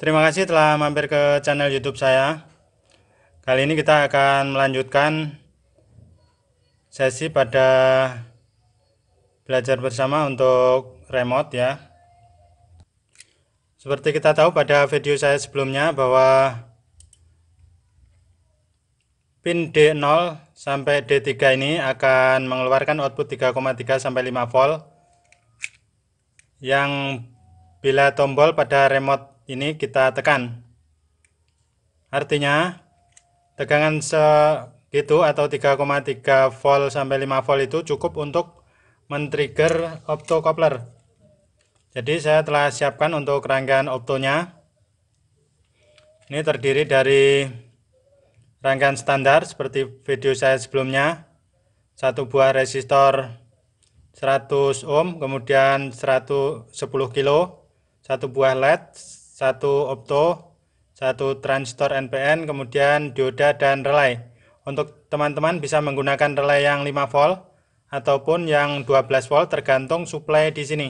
Terima kasih telah mampir ke channel YouTube saya. Kali ini kita akan melanjutkan sesi pada belajar bersama untuk remote ya. Seperti kita tahu pada video saya sebelumnya bahwa pin D0 sampai D3 ini akan mengeluarkan output 3,3 sampai 5 volt yang bila tombol pada remote ini kita tekan. Artinya tegangan segitu atau 3,3 volt sampai 5 volt itu cukup untuk men-trigger optocoupler. Jadi saya telah siapkan untuk rangkaian optonya. Ini terdiri dari rangkaian standar seperti video saya sebelumnya. Satu buah resistor 100 ohm, kemudian 110 kilo, satu buah LED satu opto, satu transistor NPN, kemudian dioda dan relay. Untuk teman-teman bisa menggunakan relay yang 5 volt ataupun yang 12 volt tergantung suplai di sini.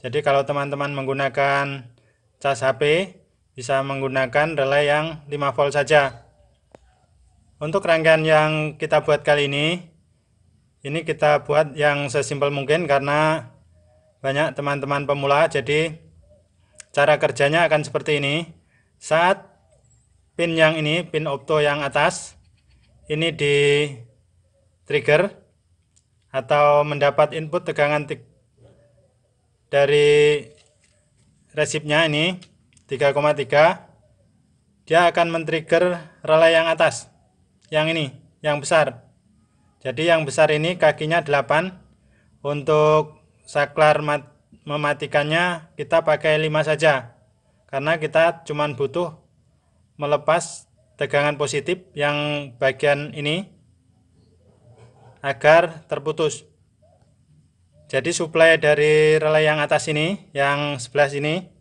Jadi kalau teman-teman menggunakan cas HP bisa menggunakan relay yang 5 volt saja. Untuk rangkaian yang kita buat kali ini, ini kita buat yang sesimpel mungkin karena banyak teman-teman pemula jadi Cara kerjanya akan seperti ini. Saat pin yang ini, pin opto yang atas, ini di trigger atau mendapat input tegangan dari resipnya ini 3,3 dia akan men-trigger relay yang atas yang ini, yang besar jadi yang besar ini kakinya 8 untuk saklar mat mematikannya kita pakai 5 saja karena kita cuma butuh melepas tegangan positif yang bagian ini agar terputus jadi suplai dari relay yang atas ini yang sebelah sini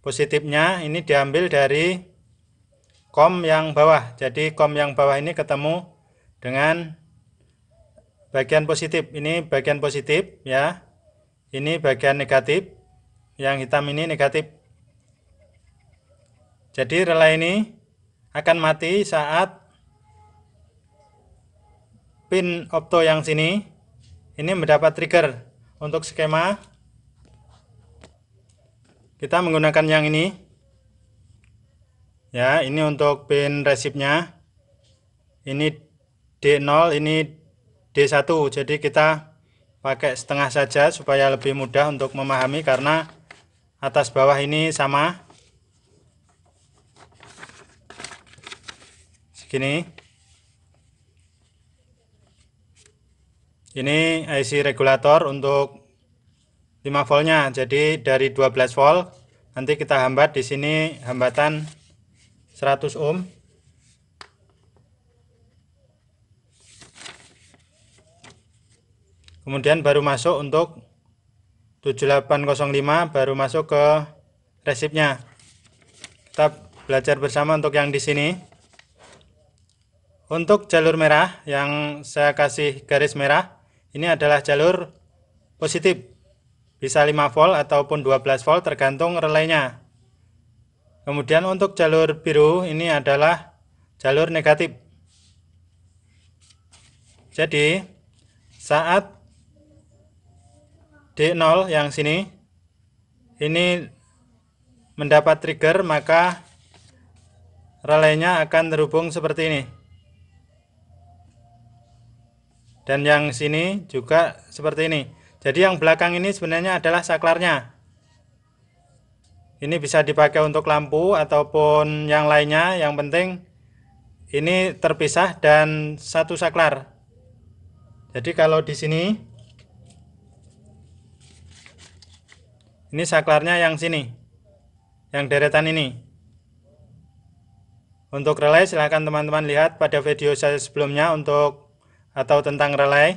positifnya ini diambil dari kom yang bawah jadi kom yang bawah ini ketemu dengan bagian positif ini bagian positif ya ini bagian negatif yang hitam ini negatif jadi relay ini akan mati saat pin opto yang sini ini mendapat trigger untuk skema kita menggunakan yang ini ya ini untuk pin resipnya ini D0 ini D1 jadi kita pakai setengah saja supaya lebih mudah untuk memahami karena atas bawah ini sama segini ini IC regulator untuk 5 voltnya jadi dari 12 volt nanti kita hambat di sini hambatan 100 ohm kemudian baru masuk untuk 7805 baru masuk ke resipnya kita belajar bersama untuk yang di sini untuk jalur merah yang saya kasih garis merah ini adalah jalur positif bisa 5 volt ataupun 12 volt tergantung relaynya kemudian untuk jalur biru ini adalah jalur negatif jadi saat D0 yang sini ini mendapat trigger maka relaynya akan terhubung seperti ini dan yang sini juga seperti ini jadi yang belakang ini sebenarnya adalah saklarnya ini bisa dipakai untuk lampu ataupun yang lainnya yang penting ini terpisah dan satu saklar jadi kalau di sini Ini saklarnya yang sini. Yang deretan ini. Untuk relay silahkan teman-teman lihat pada video saya sebelumnya untuk atau tentang relay.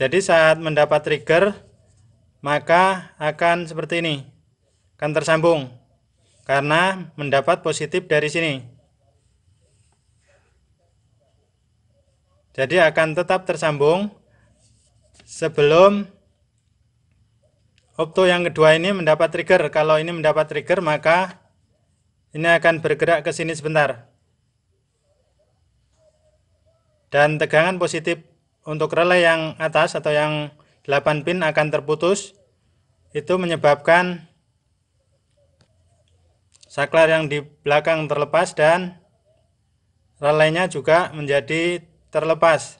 Jadi saat mendapat trigger maka akan seperti ini. Akan tersambung karena mendapat positif dari sini. Jadi akan tetap tersambung sebelum Opto yang kedua ini mendapat trigger. Kalau ini mendapat trigger maka ini akan bergerak ke sini sebentar. Dan tegangan positif untuk relay yang atas atau yang 8 pin akan terputus. Itu menyebabkan saklar yang di belakang terlepas dan relaynya juga menjadi terlepas.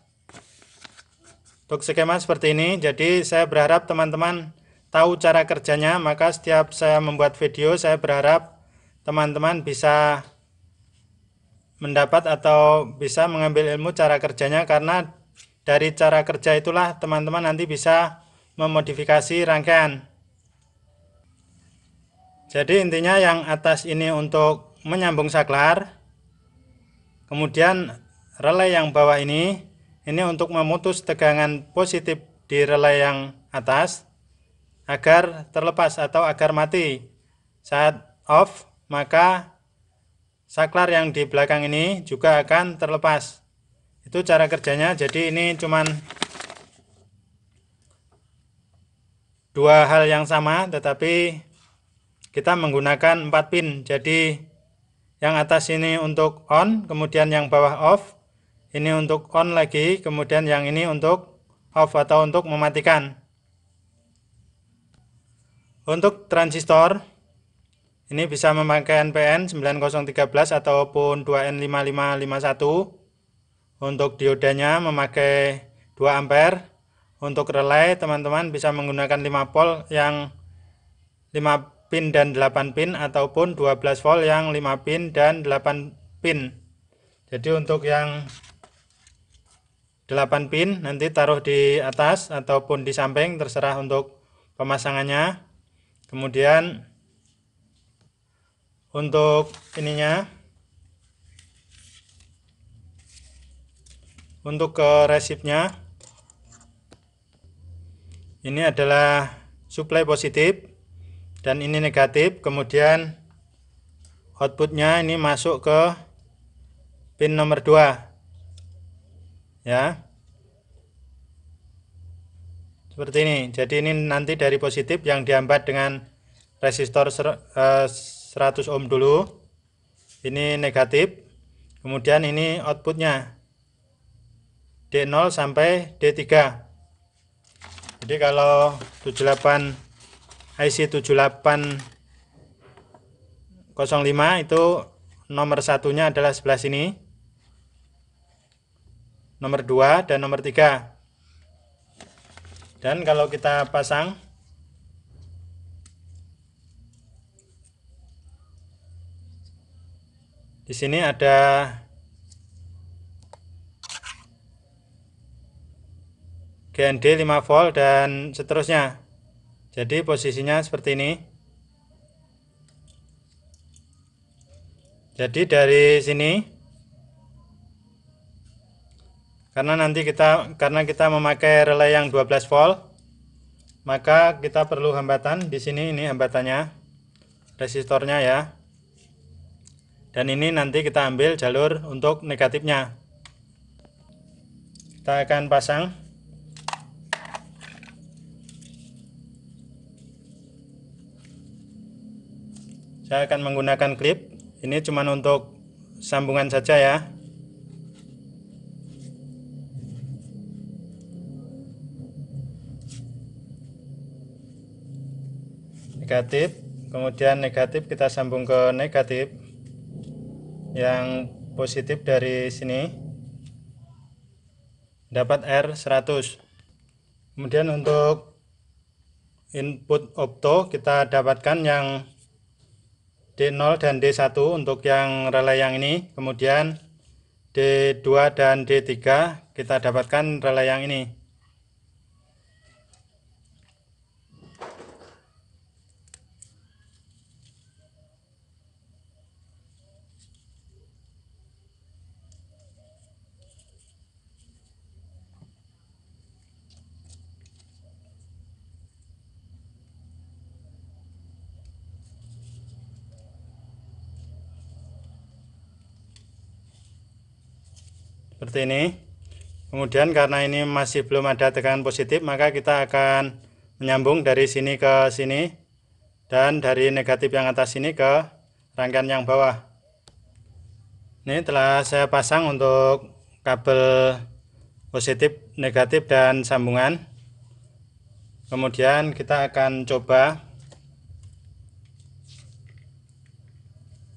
Untuk skema seperti ini, jadi saya berharap teman-teman tahu cara kerjanya, maka setiap saya membuat video, saya berharap teman-teman bisa mendapat atau bisa mengambil ilmu cara kerjanya karena dari cara kerja itulah teman-teman nanti bisa memodifikasi rangkaian. Jadi intinya yang atas ini untuk menyambung saklar. Kemudian relay yang bawah ini ini untuk memutus tegangan positif di relay yang atas agar terlepas atau agar mati. Saat off, maka saklar yang di belakang ini juga akan terlepas. Itu cara kerjanya. Jadi ini cuman dua hal yang sama tetapi kita menggunakan 4 pin. Jadi yang atas ini untuk on, kemudian yang bawah off. Ini untuk on lagi, kemudian yang ini untuk off atau untuk mematikan. Untuk transistor, ini bisa memakai NPN 9013 ataupun 2N5551. Untuk diodanya memakai 2 ampere. Untuk relay, teman-teman bisa menggunakan 5 volt yang 5 pin dan 8 pin ataupun 12 volt yang 5 pin dan 8 pin. Jadi untuk yang 8 pin nanti taruh di atas ataupun di samping terserah untuk pemasangannya kemudian untuk ininya untuk ke resipnya ini adalah supply positif dan ini negatif kemudian outputnya ini masuk ke pin nomor 2 ya seperti ini jadi ini nanti dari positif yang dihambat dengan resistor 100 eh, ohm dulu ini negatif kemudian ini outputnya D0 sampai D3 jadi kalau 78 IC 7805 itu nomor satunya adalah sebelah sini nomor 2 dan nomor 3 dan kalau kita pasang di sini ada GND 5 volt dan seterusnya jadi posisinya seperti ini jadi dari sini karena nanti kita karena kita memakai relay yang 12 volt maka kita perlu hambatan di sini ini hambatannya resistornya ya dan ini nanti kita ambil jalur untuk negatifnya kita akan pasang saya akan menggunakan klip ini cuma untuk sambungan saja ya negatif kemudian negatif kita sambung ke negatif yang positif dari sini dapat R100 kemudian untuk input opto kita dapatkan yang D0 dan D1 untuk yang relay yang ini kemudian D2 dan D3 kita dapatkan relay yang ini seperti ini kemudian karena ini masih belum ada tekanan positif maka kita akan menyambung dari sini ke sini dan dari negatif yang atas sini ke rangkaian yang bawah ini telah saya pasang untuk kabel positif negatif dan sambungan kemudian kita akan coba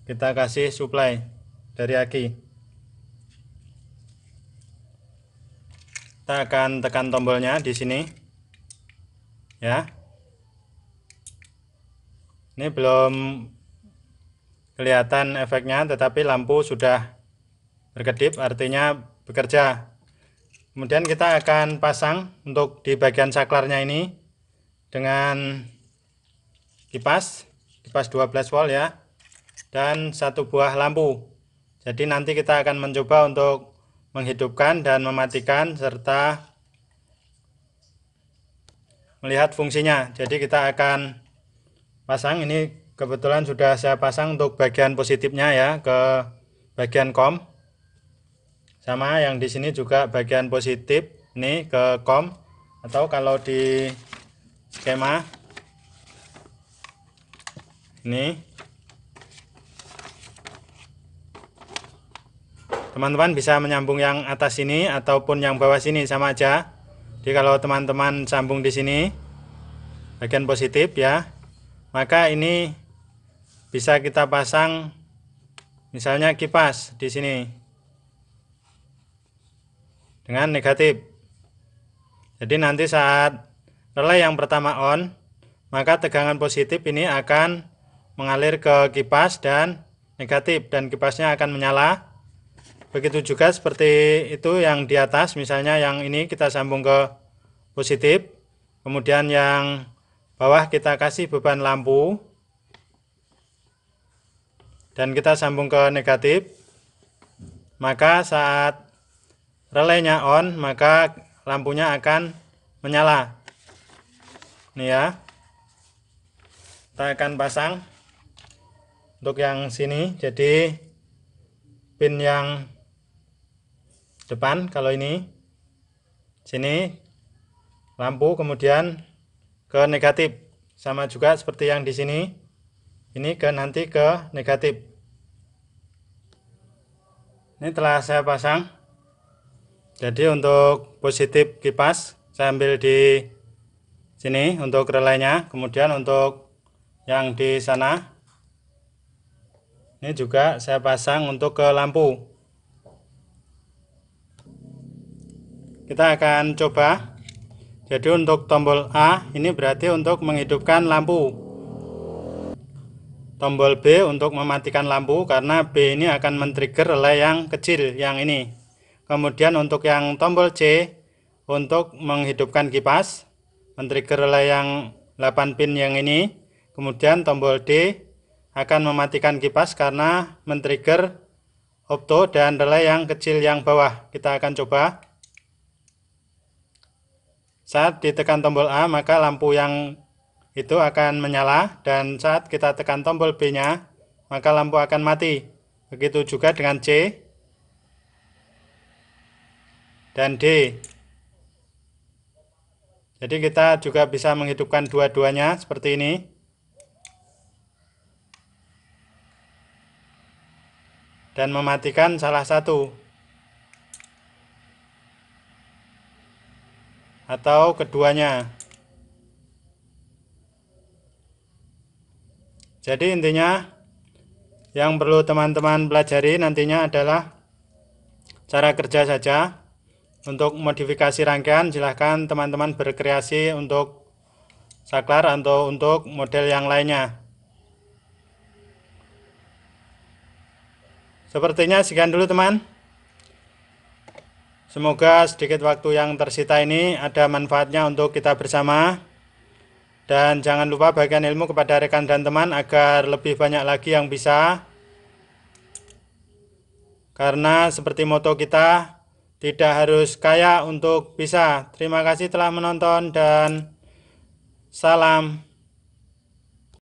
kita kasih supply dari aki kita akan tekan tombolnya di sini ya ini belum kelihatan efeknya tetapi lampu sudah berkedip artinya bekerja kemudian kita akan pasang untuk di bagian saklarnya ini dengan kipas kipas 12 volt ya dan satu buah lampu jadi nanti kita akan mencoba untuk menghidupkan dan mematikan serta melihat fungsinya. Jadi kita akan pasang ini kebetulan sudah saya pasang untuk bagian positifnya ya ke bagian kom. Sama yang di sini juga bagian positif ini ke kom atau kalau di skema ini teman-teman bisa menyambung yang atas sini ataupun yang bawah sini sama aja jadi kalau teman-teman sambung di sini bagian positif ya maka ini bisa kita pasang misalnya kipas di sini dengan negatif jadi nanti saat relay yang pertama on maka tegangan positif ini akan mengalir ke kipas dan negatif dan kipasnya akan menyala Begitu juga seperti itu yang di atas, misalnya yang ini kita sambung ke positif, kemudian yang bawah kita kasih beban lampu, dan kita sambung ke negatif, maka saat relaynya on, maka lampunya akan menyala. Ini ya, kita akan pasang untuk yang sini, jadi pin yang depan kalau ini sini lampu kemudian ke negatif sama juga seperti yang di sini ini ke nanti ke negatif ini telah saya pasang jadi untuk positif kipas saya ambil di sini untuk relainya kemudian untuk yang di sana ini juga saya pasang untuk ke lampu kita akan coba jadi untuk tombol A ini berarti untuk menghidupkan lampu tombol B untuk mematikan lampu karena B ini akan men-trigger relay yang kecil yang ini kemudian untuk yang tombol C untuk menghidupkan kipas men-trigger relay yang 8 pin yang ini kemudian tombol D akan mematikan kipas karena men-trigger opto dan relay yang kecil yang bawah kita akan coba saat ditekan tombol A, maka lampu yang itu akan menyala dan saat kita tekan tombol B-nya, maka lampu akan mati. Begitu juga dengan C dan D. Jadi kita juga bisa menghidupkan dua-duanya seperti ini. Dan mematikan salah satu. atau keduanya. Jadi intinya yang perlu teman-teman pelajari nantinya adalah cara kerja saja. Untuk modifikasi rangkaian silahkan teman-teman berkreasi untuk saklar atau untuk model yang lainnya. Sepertinya sekian dulu teman. Semoga sedikit waktu yang tersita ini ada manfaatnya untuk kita bersama. Dan jangan lupa bagian ilmu kepada rekan dan teman agar lebih banyak lagi yang bisa. Karena seperti moto kita, tidak harus kaya untuk bisa. Terima kasih telah menonton dan salam.